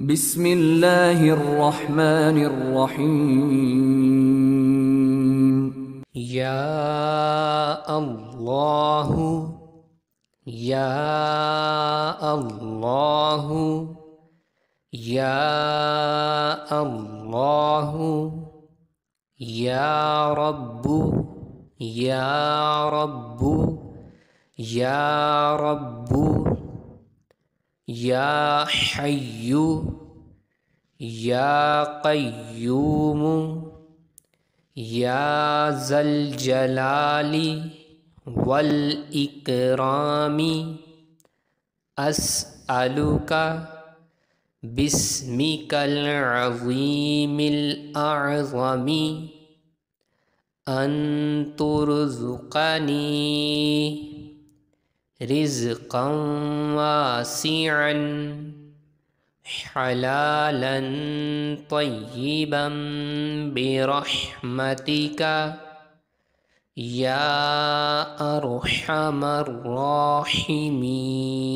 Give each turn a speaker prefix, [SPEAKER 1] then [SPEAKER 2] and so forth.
[SPEAKER 1] بسم الله الرحمن الرحيم
[SPEAKER 2] يا الله يا الله يا الله يا رب يا رب يا رب يا حي يا قيوم يا ذا الجلال والإكرام أسألك باسمك العظيم الأعظم أن ترزقني رزقا واسعا حلالا طيبا برحمتك يا ارحم الراحمين